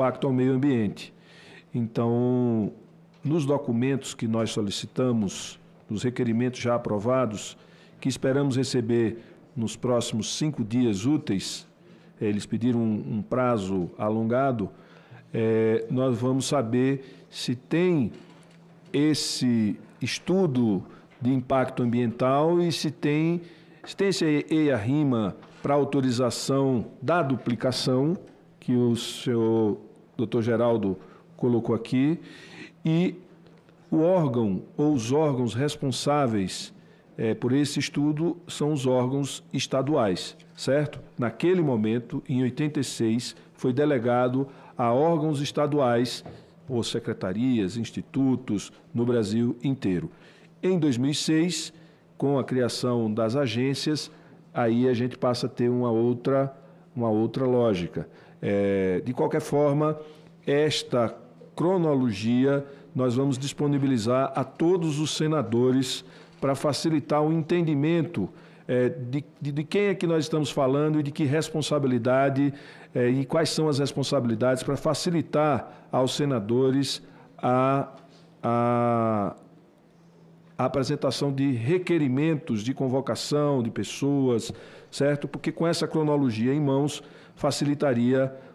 impacto ao meio ambiente. Então, nos documentos que nós solicitamos, nos requerimentos já aprovados, que esperamos receber nos próximos cinco dias úteis, eh, eles pediram um, um prazo alongado, é, nós vamos saber se tem esse estudo de impacto ambiental e se tem, se tem esse EIA-RIMA para autorização da duplicação, que o senhor doutor Geraldo colocou aqui, e o órgão ou os órgãos responsáveis é, por esse estudo são os órgãos estaduais, certo? Naquele momento, em 86, foi delegado a órgãos estaduais, ou secretarias, institutos, no Brasil inteiro. Em 2006, com a criação das agências, aí a gente passa a ter uma outra uma outra lógica. É, de qualquer forma, esta cronologia nós vamos disponibilizar a todos os senadores para facilitar o entendimento é, de, de, de, quem é que nós estamos falando e de que responsabilidade é, e quais são as responsabilidades para facilitar aos senadores a, a a apresentação de requerimentos de convocação de pessoas, certo? Porque com essa cronologia em mãos facilitaria o